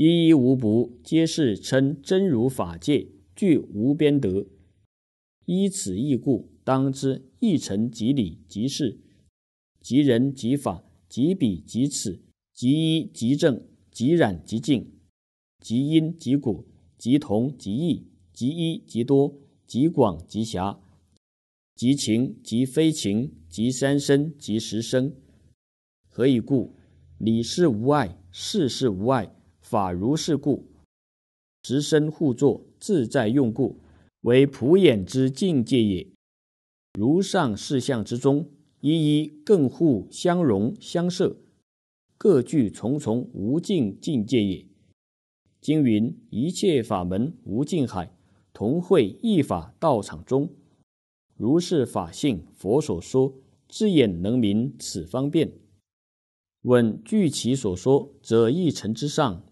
一一无不皆是称真如法界具无边德，依此义故，当知一成即理，即事，即人，即法，即彼，即此，即一，即正，即染，即净，即因，即果，即同，即异，即一，即多，即广，即狭，即情，即非情，即三生，即十生。何以故？理是无碍，事是无碍。法如是故，十身互作自在用故，为普眼之境界也。如上四相之中，一一更互相融相摄，各具重重无尽境界也。经云：一切法门无尽海，同会一法道场中。如是法性，佛所说，智眼能明此方便。问：据其所说，则一尘之上。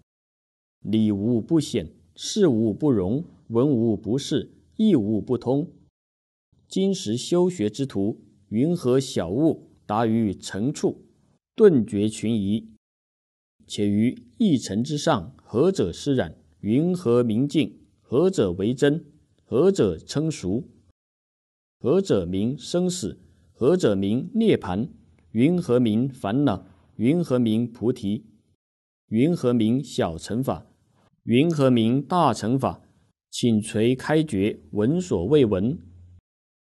理无不显，事无不容，文无不是，义无不通。今时修学之徒，云何小悟达于尘处，顿觉群疑？且于一尘之上，何者是染？云何明净？何者为真？何者称俗？何者名生死？何者名涅槃？云何名烦恼？云何名菩提？云和明小乘法？云和明大乘法？请垂开觉，闻所未闻。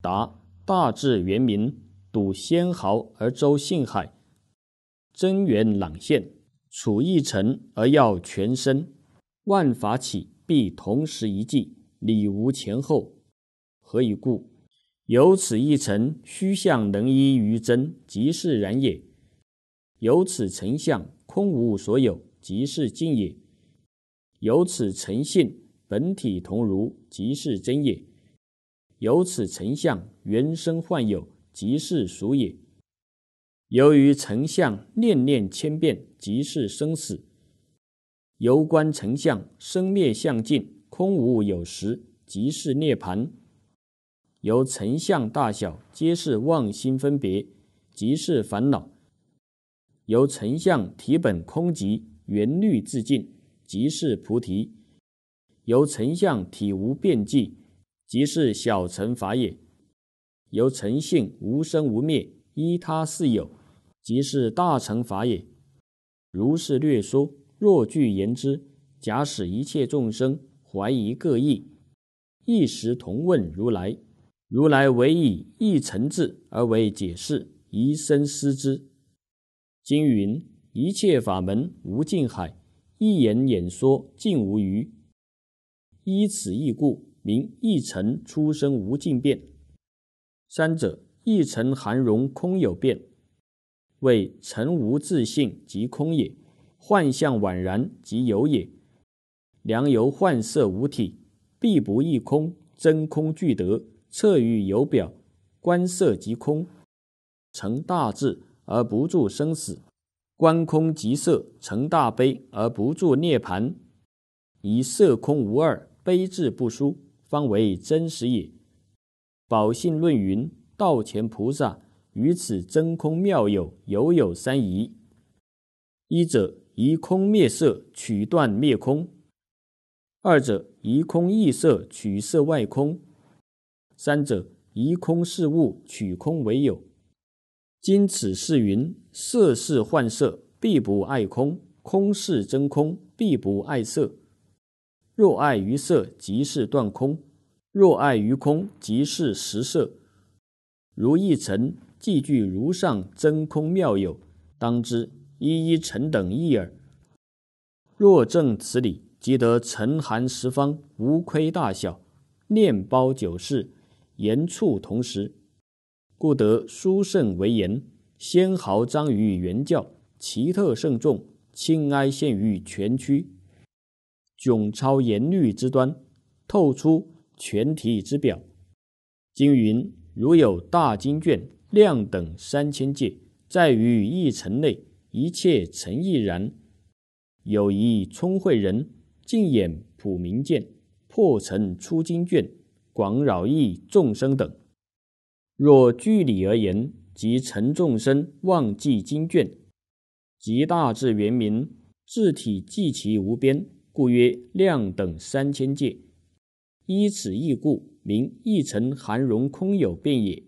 答：大智圆明，睹仙毫而周信海；真元朗现，处一尘而要全身。万法起必同时一计，理无前后。何以故？由此一尘虚相能依于真，即是然也；由此成相。空无所有，即是净也；由此成性本体同如，即是真也；由此成相原生幻有，即是俗也；由于成相念念千变，即是生死；由观成相生灭相尽，空无有时，即是涅盘；由成相大小皆是妄心分别，即是烦恼。由成相体本空集圆律自尽，即是菩提；由成相体无边际，即是小乘法也；由成信无生无灭，依他是有，即是大乘法也。如是略说。若具言之，假使一切众生怀疑各异，一时同问如来，如来唯以一成智而为解释，宜深思之。今云一切法门无尽海，一言演说尽无余。依此义故，名一尘出生无尽变。三者一尘含容空有变，谓尘无自性即空也，幻象宛然即有也。良由幻色无体，必不异空，真空具得。测于有表，观色即空，成大智。而不住生死，观空即色，成大悲而不住涅盘，以色空无二，悲智不殊，方为真实也。宝性论云：道前菩萨于此真空妙有，犹有三疑：一者疑空灭色，取断灭空；二者疑空异色，取色外空；三者疑空是物，取空为有。今此是云，色是幻色，必不爱空；空是真空，必不爱色。若爱于色，即是断空；若爱于空，即是实色。如一尘，既具如上真空妙有，当知一一尘等意耳。若正此理，即得尘寒十方无亏大小，念包九世，言处同时。故得书圣为言，先毫彰于原教，奇特盛重，轻埃陷于全躯，迥超言律之端，透出全体之表。经云如有大经卷量等三千界，在于一尘内，一切尘亦然。有一聪慧人，净眼普明见，破尘出经卷，广饶益众生等。若据理而言，即成众生忘记经卷，即大智圆明智体即其无边，故曰量等三千界。依此意故名一尘含容空有变也。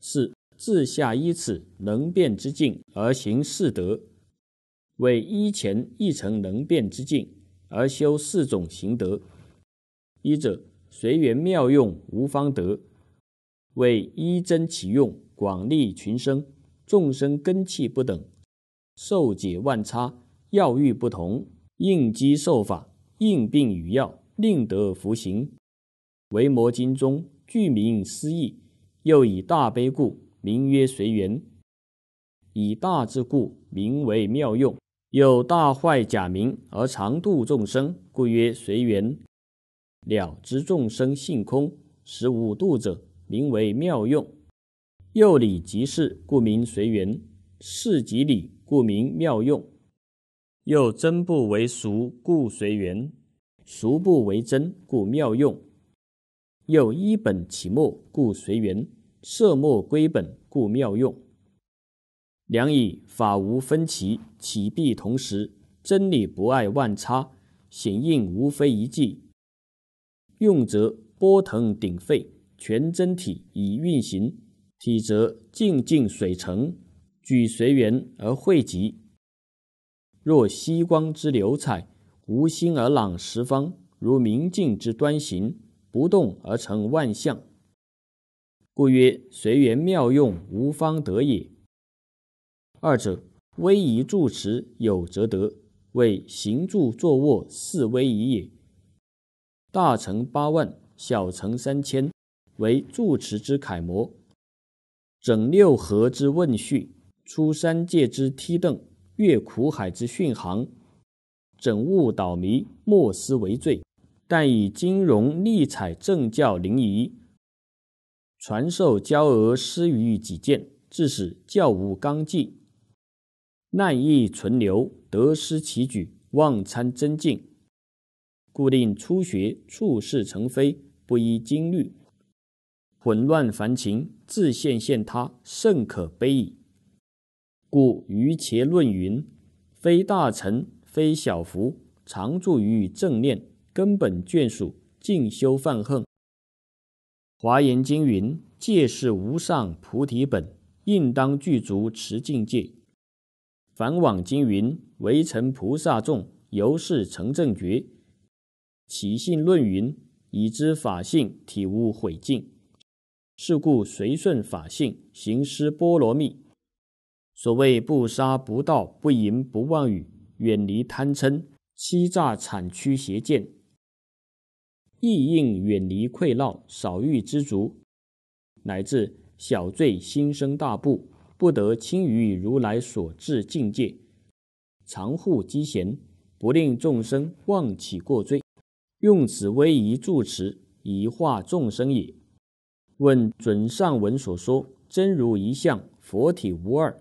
是自下依此能变之境而行四德，为依前一成能变之境而修四种行德。一者随缘妙用无方德。为一真其用，广利群生。众生根器不等，受解万差，药欲不同。应机受法，应病与药，令得服行。维摩经中具名思义，又以大悲故名曰随缘，以大智故名为妙用。有大坏假名而常度众生，故曰随缘。了知众生性空，十五度者。名为妙用，又理即是，故名随缘；事即理，故名妙用；又真不为俗，故随缘；俗不为真，故妙用；又依本起末，故随缘；色末归本，故妙用。两以法无分歧，其必同时；真理不爱万差，显应无非一计。用则波腾鼎沸。全真体已运行，体则静静水成，举随缘而汇集。若息光之流彩，无心而朗十方；如明镜之端形，不动而成万象。故曰：随缘妙用，无方得也。二者威仪住持有则得，为行住坐卧四威仪也。大乘八万，小乘三千。为住持之楷模，整六合之问序，出三界之梯凳，越苦海之训航，整悟倒迷，莫思为罪。但以金融利采，正教灵仪，传授教额施于己见，致使教无纲纪，难易存留。得失其举，妄参真境，故令初学处事成非，不依经律。混乱凡情，自现现他，甚可悲矣。故于且论云：非大乘，非小福，常住于正念，根本眷属，静修犯恨。华严经云：戒是无上菩提本，应当具足持境界。凡往经云：唯成菩萨众，由是成正觉。起信论云：已知法性体，无毁净。是故随顺法性，行施波罗蜜。所谓不杀、不盗、不淫、不妄语，远离贪嗔、欺诈、产屈、邪见，意应远离愦闹，少欲知足，乃至小罪心生大怖，不得轻于如来所至境界，常护积贤，不令众生妄起过罪，用此威仪住持，以化众生也。问准上文所说，真如一相，佛体无二，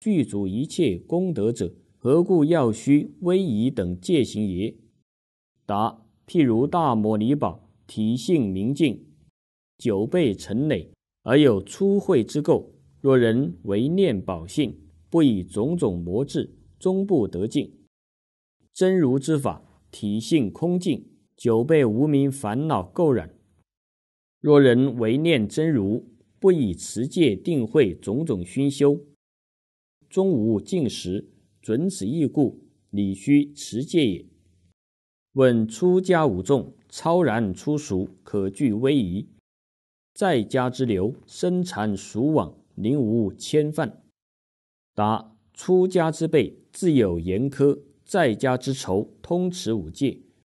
具足一切功德者，何故要须威仪等戒行耶？答：譬如大摩尼宝，体性明净，久被尘累，而有初慧之垢；若人为念宝性，不以种种魔智，终不得净。真如之法，体性空净，久被无名烦恼垢染。若人唯念真如，不以持戒定慧种种熏修，终无尽时，准此一故，理须持戒也。问：出家五众超然出俗，可具威仪；在家之流身缠俗网，宁无牵犯？答：出家之辈自有严苛，在家之仇，通持五戒。